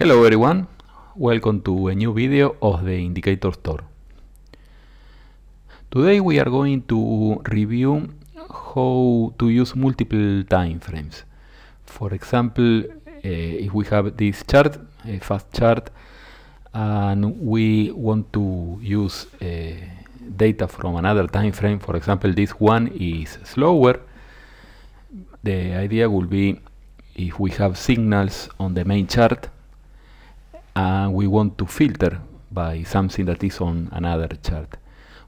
Hello everyone, welcome to a new video of the Indicator Store. Today we are going to review how to use multiple time frames. For example, uh, if we have this chart, a fast chart, and we want to use uh, data from another time frame, for example this one is slower, the idea will be if we have signals on the main chart and we want to filter by something that is on another chart.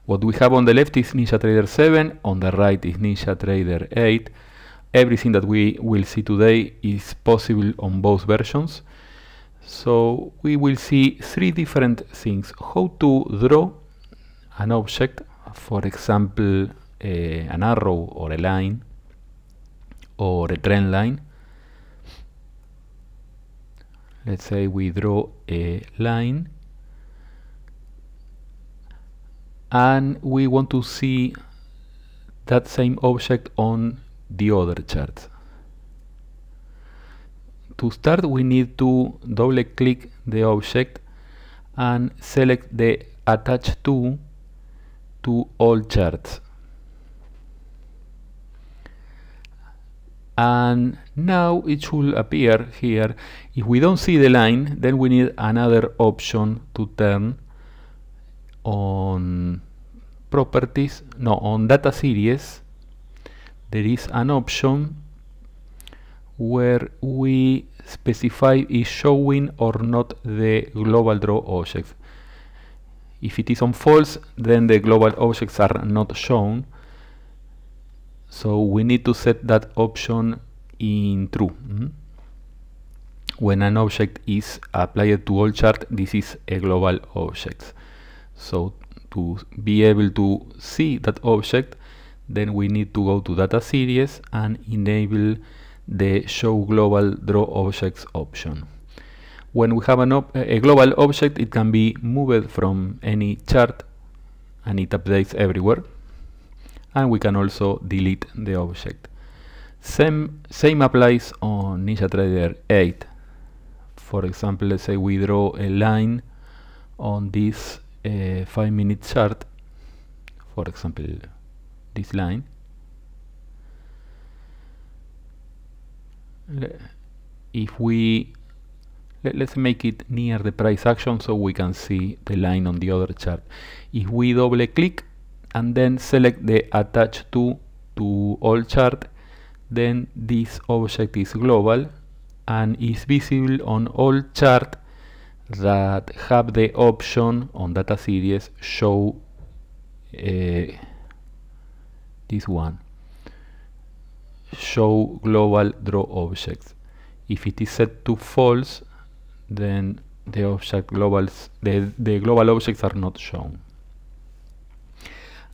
What we have on the left is NinjaTrader 7, on the right is NinjaTrader 8. Everything that we will see today is possible on both versions. So we will see three different things. How to draw an object, for example, eh, an arrow or a line or a trend line let's say we draw a line and we want to see that same object on the other chart. To start we need to double click the object and select the attach to to all charts. and now it should appear here if we don't see the line then we need another option to turn on properties no on data series there is an option where we specify is showing or not the global draw objects if it is on false then the global objects are not shown so we need to set that option in true. Mm -hmm. When an object is applied to all chart, this is a global object. So to be able to see that object, then we need to go to data series and enable the show global draw objects option. When we have a global object, it can be moved from any chart and it updates everywhere and we can also delete the object. Same, same applies on NinjaTrader 8. For example, let's say we draw a line on this uh, 5 minute chart, for example, this line. If we let, us make it near the price action so we can see the line on the other chart. If we double click and then select the attach to to all chart then this object is global and is visible on all chart that have the option on data series show uh, this one show global draw objects if it is set to false then the object globals the, the global objects are not shown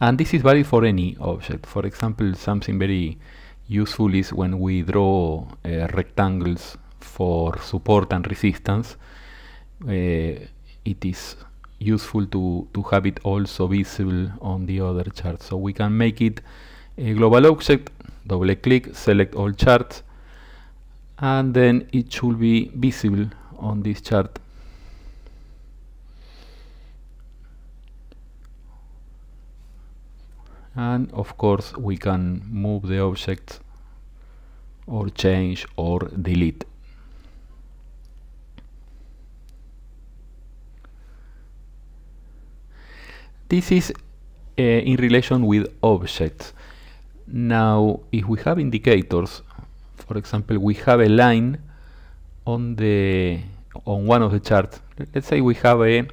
and this is valid for any object. For example, something very useful is when we draw uh, rectangles for support and resistance. Uh, it is useful to, to have it also visible on the other chart. So we can make it a global object, double click, select all charts, and then it should be visible on this chart and of course we can move the object or change or delete this is uh, in relation with objects now if we have indicators for example we have a line on the on one of the charts let's say we have a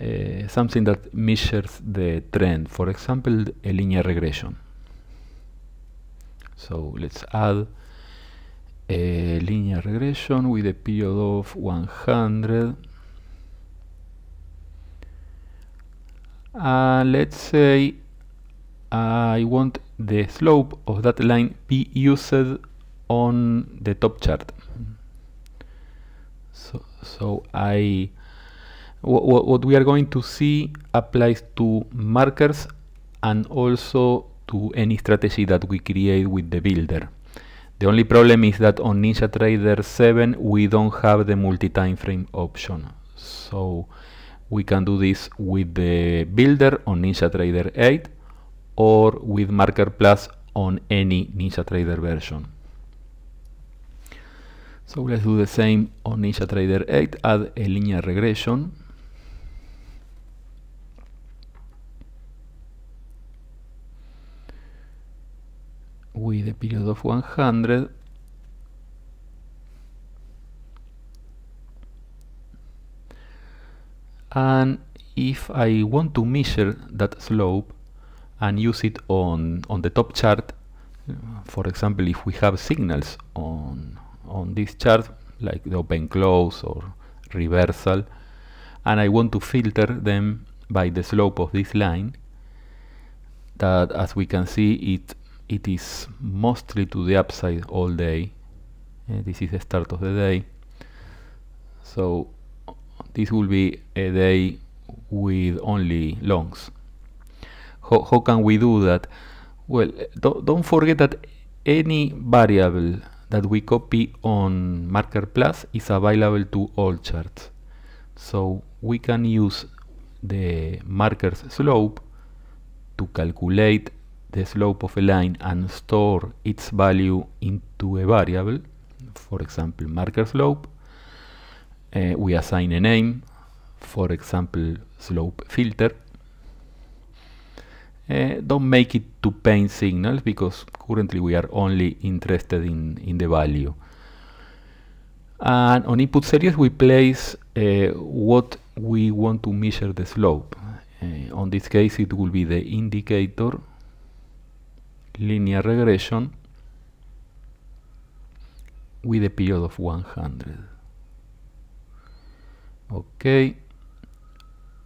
uh, something that measures the trend, for example, a linear regression. So let's add a eh, linear regression with a period of 100. Uh, let's say I want the slope of that line be used on the top chart. So, so I what, what we are going to see applies to markers and also to any strategy that we create with the builder. The only problem is that on NinjaTrader 7 we don't have the multi-time frame option. So we can do this with the builder on NinjaTrader 8 or with Marker Plus on any NinjaTrader version. So let's do the same on NinjaTrader 8, add a linear regression. with a period of 100 and if I want to measure that slope and use it on, on the top chart, for example, if we have signals on, on this chart, like the open close or reversal, and I want to filter them by the slope of this line, that as we can see, it it is mostly to the upside all day uh, this is the start of the day so this will be a day with only longs how, how can we do that well do, don't forget that any variable that we copy on marker plus is available to all charts so we can use the marker's slope to calculate the slope of a line and store its value into a variable, for example marker slope. Uh, we assign a name, for example slope filter. Uh, don't make it to paint signals because currently we are only interested in, in the value. And on input series we place uh, what we want to measure the slope. Uh, on this case it will be the indicator linear regression with a period of 100 okay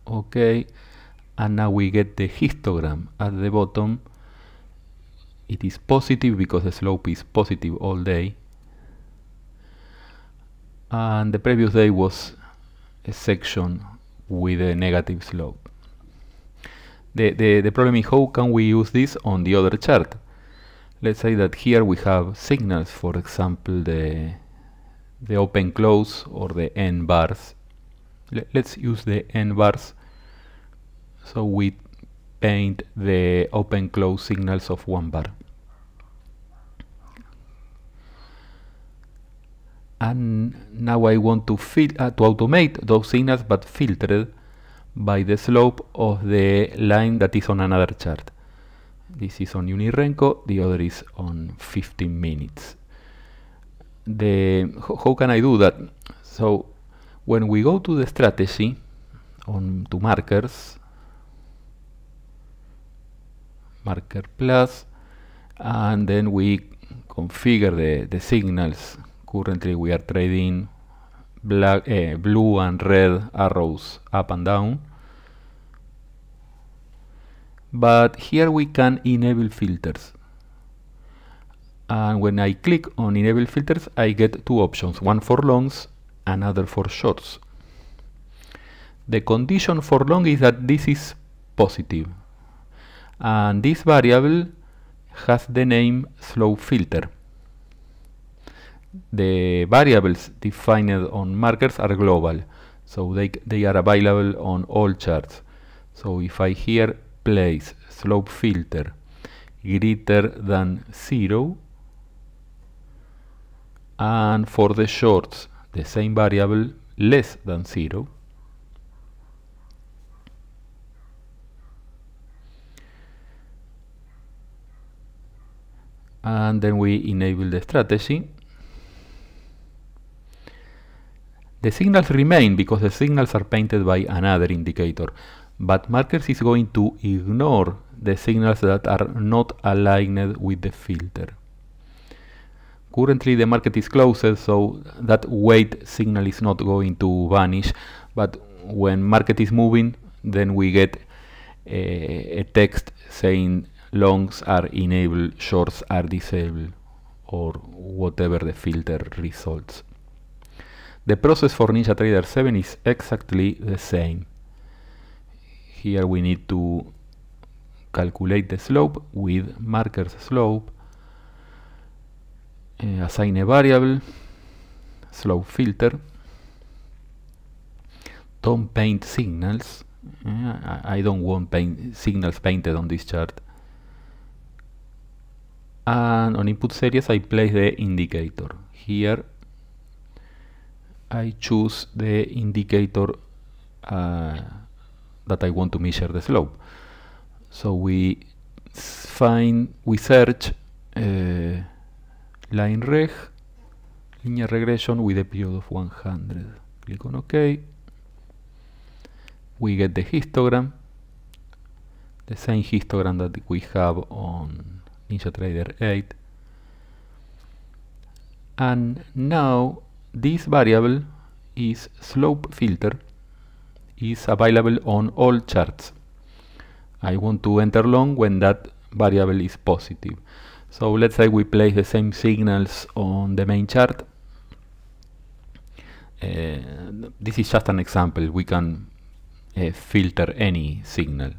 okay and now we get the histogram at the bottom it is positive because the slope is positive all day and the previous day was a section with a negative slope the, the, the problem is how can we use this on the other chart. Let's say that here we have signals, for example, the, the open close or the n bars. Let's use the n bars so we paint the open close signals of one bar. And now I want to, fil uh, to automate those signals but filtered by the slope of the line that is on another chart. This is on Unirenco, the other is on 15 minutes. The, how can I do that? So when we go to the strategy, on to markers, marker plus, and then we configure the, the signals. Currently we are trading black, eh, blue and red arrows up and down. But here we can enable filters. And when I click on enable filters, I get two options, one for longs, another for shorts. The condition for long is that this is positive. And this variable has the name slow filter. The variables defined on markers are global, so they, they are available on all charts. So if I here place slope filter greater than 0, and for the shorts the same variable less than 0, and then we enable the strategy The signals remain because the signals are painted by another indicator, but markers is going to ignore the signals that are not aligned with the filter. Currently the market is closed, so that wait signal is not going to vanish, but when market is moving, then we get a, eh, a text saying longs are enabled, shorts are disabled, or whatever the filter results. The process for NinjaTrader 7 is exactly the same. Here we need to calculate the slope with markers slope, uh, assign a variable, slope filter, don't paint signals, uh, I don't want paint signals painted on this chart, and on input series I place the indicator. Here I choose the indicator uh, that I want to measure the slope. So we find, we search uh, line reg, linear regression with a period of 100. Click on OK. We get the histogram, the same histogram that we have on NinjaTrader 8. And now this variable is slope filter is available on all charts. I want to enter long when that variable is positive. So let's say we place the same signals on the main chart. Uh, this is just an example. We can uh, filter any signal.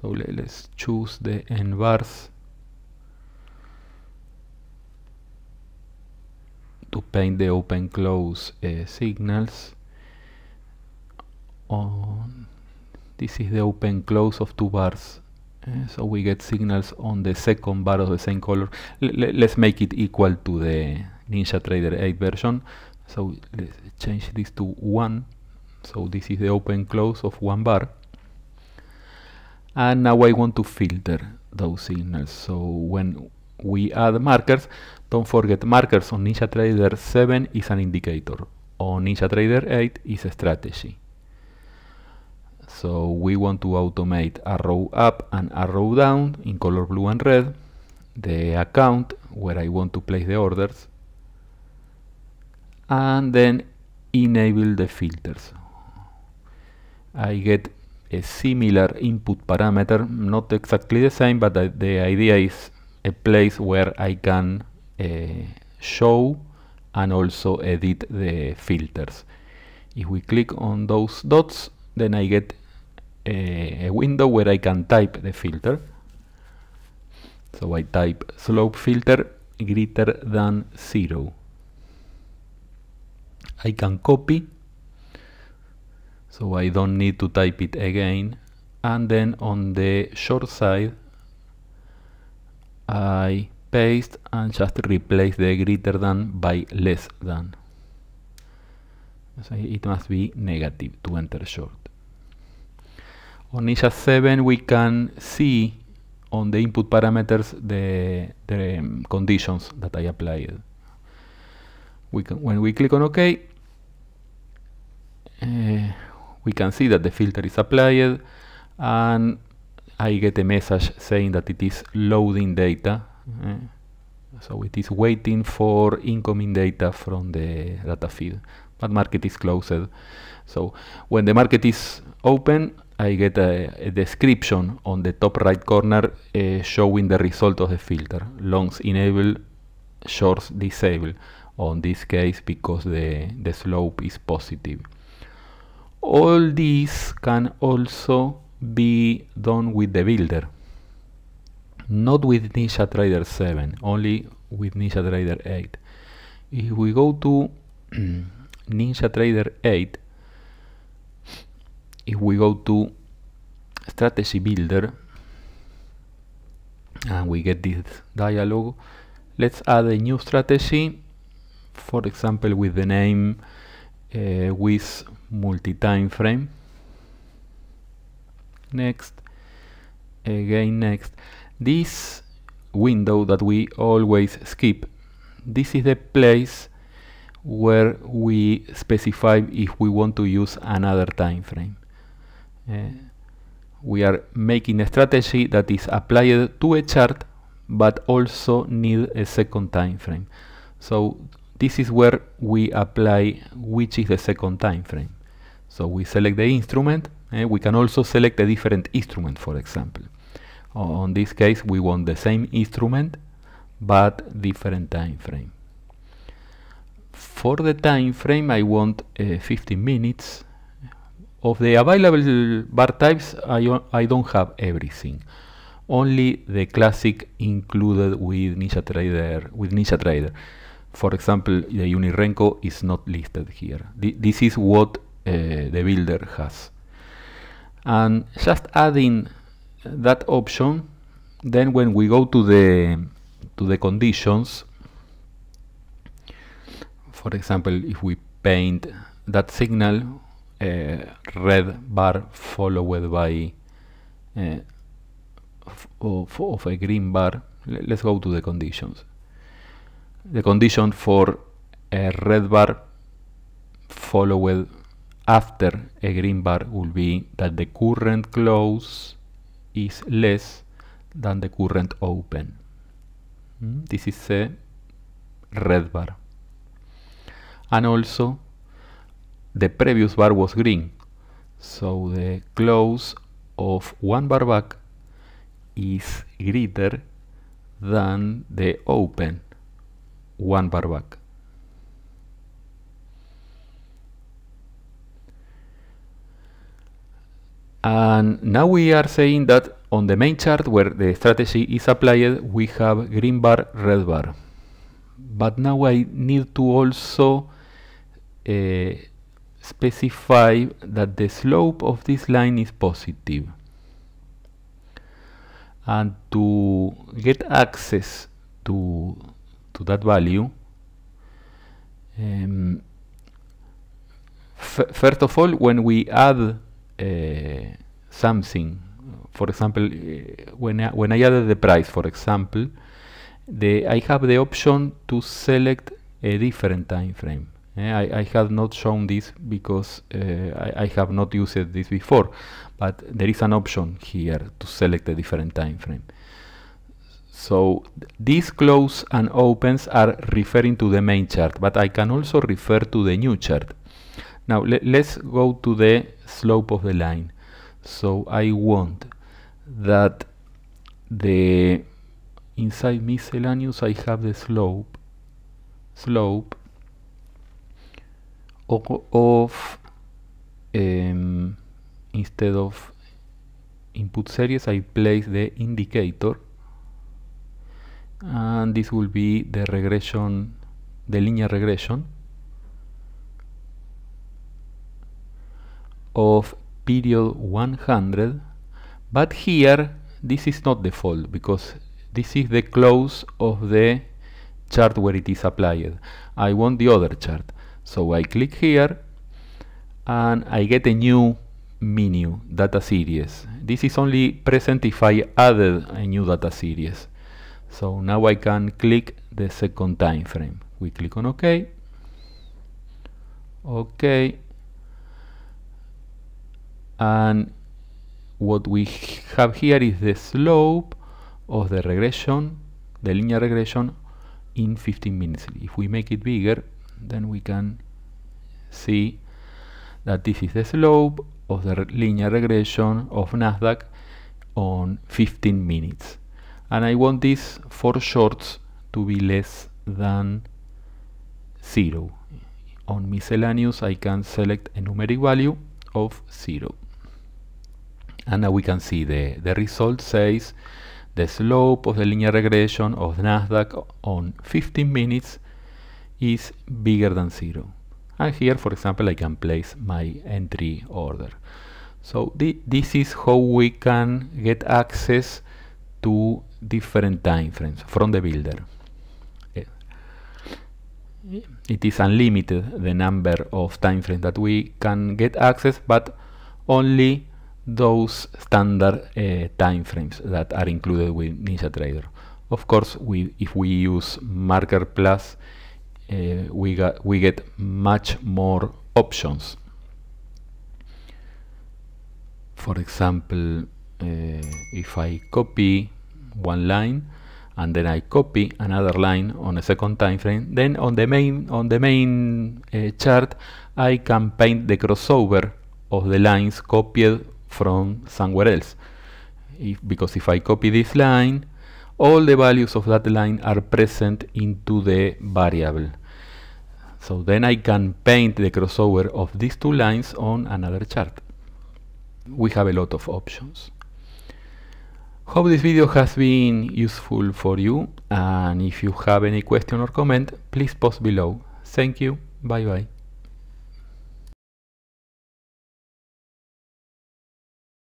So let's choose the n bars to paint the open close uh, signals on this is the open close of two bars uh, so we get signals on the second bar of the same color L let's make it equal to the Ninja Trader 8 version so let's change this to 1 so this is the open close of one bar and now I want to filter those signals so when we add markers, don't forget markers on NinjaTrader 7 is an indicator, on NinjaTrader 8 is a strategy. So we want to automate arrow up and arrow down in color blue and red, the account where I want to place the orders, and then enable the filters. I get a similar input parameter, not exactly the same, but the idea is a place where I can uh, show and also edit the filters. If we click on those dots, then I get a, uh, a window where I can type the filter. So I type slope filter greater than zero. I can copy, so I don't need to type it again. And then on the short side, I paste and just replace the greater than by less than. So it must be negative to enter short. On Ninja 7 we can see on the input parameters the, the um, conditions that I applied. We can, when we click on OK, uh, we can see that the filter is applied and I get a message saying that it is loading data. Eh? so it is waiting for incoming data from the data feed. But market is closed. So when the market is open, I get a, a description on the top right corner uh, showing the result of the filter. Longs enable, shorts disable. On this case, because the, the slope is positive. All these can also be done with the builder not with Ninja Trader 7 only with Ninja Trader 8 if we go to Ninja Trader 8 if we go to strategy builder and we get this dialog let's add a new strategy for example with the name uh, with multi-time frame next again next this window that we always skip this is the place where we specify if we want to use another time frame uh, we are making a strategy that is applied to a chart but also need a second time frame so this is where we apply which is the second time frame so we select the instrument Eh, we can also select a different instrument, for example. On this case, we want the same instrument, but different time frame. For the time frame, I want uh, 15 minutes. Of the available bar types, I, I don't have everything. Only the classic included with NinjaTrader. With NinjaTrader. For example, the UniRenko is not listed here. Th this is what uh, the builder has and just adding that option then when we go to the to the conditions for example if we paint that signal uh, red bar followed by uh, of, of, a green bar let's go to the conditions the condition for a red bar followed after a green bar will be that the current close is less than the current open. Mm, this is a red bar. And also the previous bar was green. So the close of one bar back is greater than the open one bar back. And now we are saying that on the main chart where the strategy is applied, we have green bar, red bar. But now I need to also uh, specify that the slope of this line is positive. And to get access to, to that value, um, first of all, when we add Eh, something. For example, eh, when, I, when I add the price, for example, the, I have the option to select a different time frame. Eh, I, I have not shown this because uh, I, I, have not used this before, but there is an option here to select a different time frame. So these close and opens are referring to the main chart, but I can also refer to the new chart. Now le let's go to the slope of the line. So I want that the inside miscellaneous I have the slope slope of um, instead of input series I place the indicator and this will be the regression the linear regression of period 100 but here this is not the fault because this is the close of the chart where it is applied I want the other chart so I click here and I get a new menu data series this is only present if I added a new data series so now I can click the second time frame we click on OK OK and what we have here is the slope of the regression, the linear regression in 15 minutes. If we make it bigger, then we can see that this is the slope of the linear regression of NASDAQ on 15 minutes. And I want these four shorts to be less than zero. On miscellaneous, I can select a numeric value of zero and now we can see the, the result says the slope of the linear regression of Nasdaq on 15 minutes is bigger than zero. And here, for example, I can place my entry order. So th this is how we can get access to different time frames from the builder. Eh, it is unlimited the number of time frames that we can get access, but only those standard uh, time frames that are included with NinjaTrader. Of course, we, if we use Marker Plus, uh, we, got, we get much more options. For example, uh, if I copy one line and then I copy another line on a second time frame, then on the main on the main uh, chart I can paint the crossover of the lines copied from somewhere else. If, because if I copy this line, all the values of that line are present into the variable. So then I can paint the crossover of these two lines on another chart. We have a lot of options. Hope this video has been useful for you and if you have any question or comment, please post below. Thank you, bye bye.